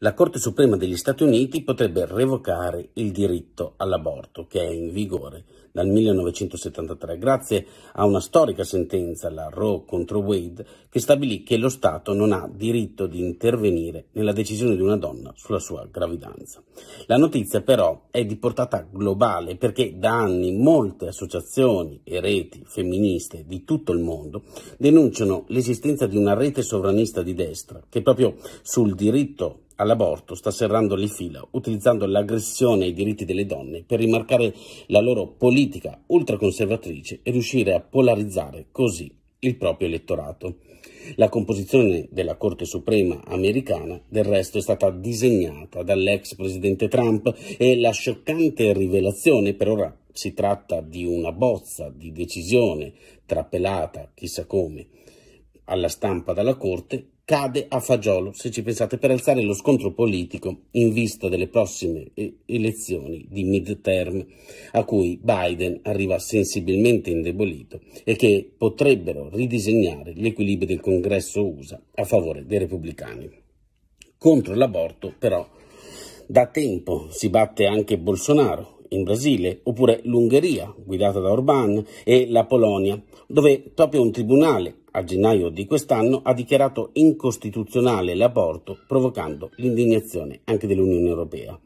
la Corte Suprema degli Stati Uniti potrebbe revocare il diritto all'aborto che è in vigore dal 1973 grazie a una storica sentenza, la Roe contro Wade, che stabilì che lo Stato non ha diritto di intervenire nella decisione di una donna sulla sua gravidanza. La notizia però è di portata globale perché da anni molte associazioni e reti femministe di tutto il mondo denunciano l'esistenza di una rete sovranista di destra che proprio sul diritto all'aborto sta serrando le fila, utilizzando l'aggressione ai diritti delle donne per rimarcare la loro politica ultraconservatrice e riuscire a polarizzare così il proprio elettorato. La composizione della Corte Suprema americana del resto è stata disegnata dall'ex presidente Trump e la scioccante rivelazione per ora si tratta di una bozza di decisione trapelata chissà come alla stampa dalla Corte cade a fagiolo, se ci pensate, per alzare lo scontro politico in vista delle prossime eh, elezioni di midterm, a cui Biden arriva sensibilmente indebolito e che potrebbero ridisegnare gli equilibri del congresso USA a favore dei repubblicani. Contro l'aborto, però, da tempo si batte anche Bolsonaro, in Brasile, oppure l'Ungheria, guidata da Orbán, e la Polonia, dove proprio un tribunale a gennaio di quest'anno ha dichiarato incostituzionale l'aborto provocando l'indignazione anche dell'Unione Europea.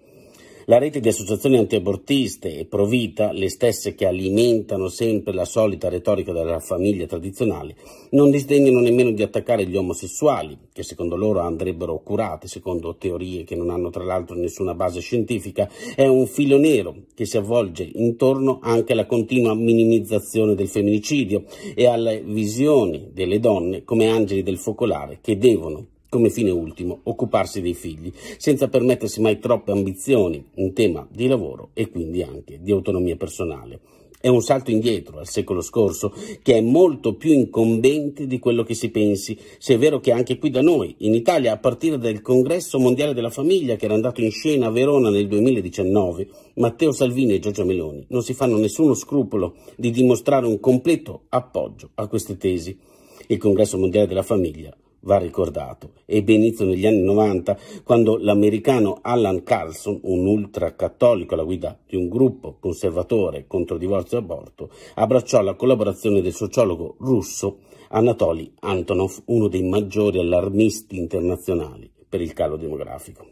La rete di associazioni antiabortiste e provita, le stesse che alimentano sempre la solita retorica della famiglia tradizionale, non disdegnano nemmeno di attaccare gli omosessuali, che secondo loro andrebbero curati, secondo teorie che non hanno tra l'altro nessuna base scientifica, è un filo nero che si avvolge intorno anche alla continua minimizzazione del femminicidio e alle visioni delle donne come angeli del focolare che devono come fine ultimo occuparsi dei figli, senza permettersi mai troppe ambizioni in tema di lavoro e quindi anche di autonomia personale. È un salto indietro al secolo scorso che è molto più incombente di quello che si pensi, se è vero che anche qui da noi, in Italia, a partire dal Congresso Mondiale della Famiglia che era andato in scena a Verona nel 2019, Matteo Salvini e Giorgia Meloni non si fanno nessuno scrupolo di dimostrare un completo appoggio a queste tesi. Il Congresso Mondiale della Famiglia va ricordato. Ebbe inizio negli anni 90 quando l'americano Alan Carlson, un ultracattolico alla guida di un gruppo conservatore contro divorzio e aborto, abbracciò la collaborazione del sociologo russo Anatoly Antonov, uno dei maggiori allarmisti internazionali per il calo demografico.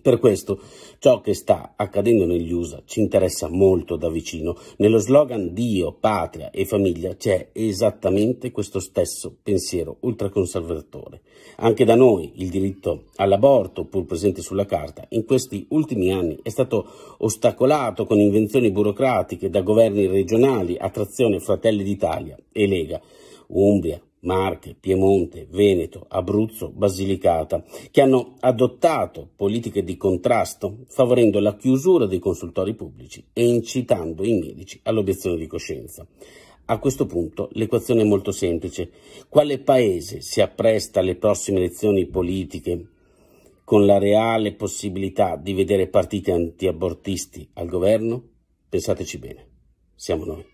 Per questo ciò che sta accadendo negli USA ci interessa molto da vicino. Nello slogan Dio, patria e famiglia c'è esattamente questo stesso pensiero ultraconservatore. Anche da noi il diritto all'aborto, pur presente sulla carta, in questi ultimi anni è stato ostacolato con invenzioni burocratiche da governi regionali a trazione Fratelli d'Italia e Lega, Umbria, Marche, Piemonte, Veneto, Abruzzo, Basilicata, che hanno adottato politiche di contrasto favorendo la chiusura dei consultori pubblici e incitando i medici all'obiezione di coscienza. A questo punto l'equazione è molto semplice. Quale paese si appresta alle prossime elezioni politiche con la reale possibilità di vedere partiti antiabortisti al governo? Pensateci bene, siamo noi.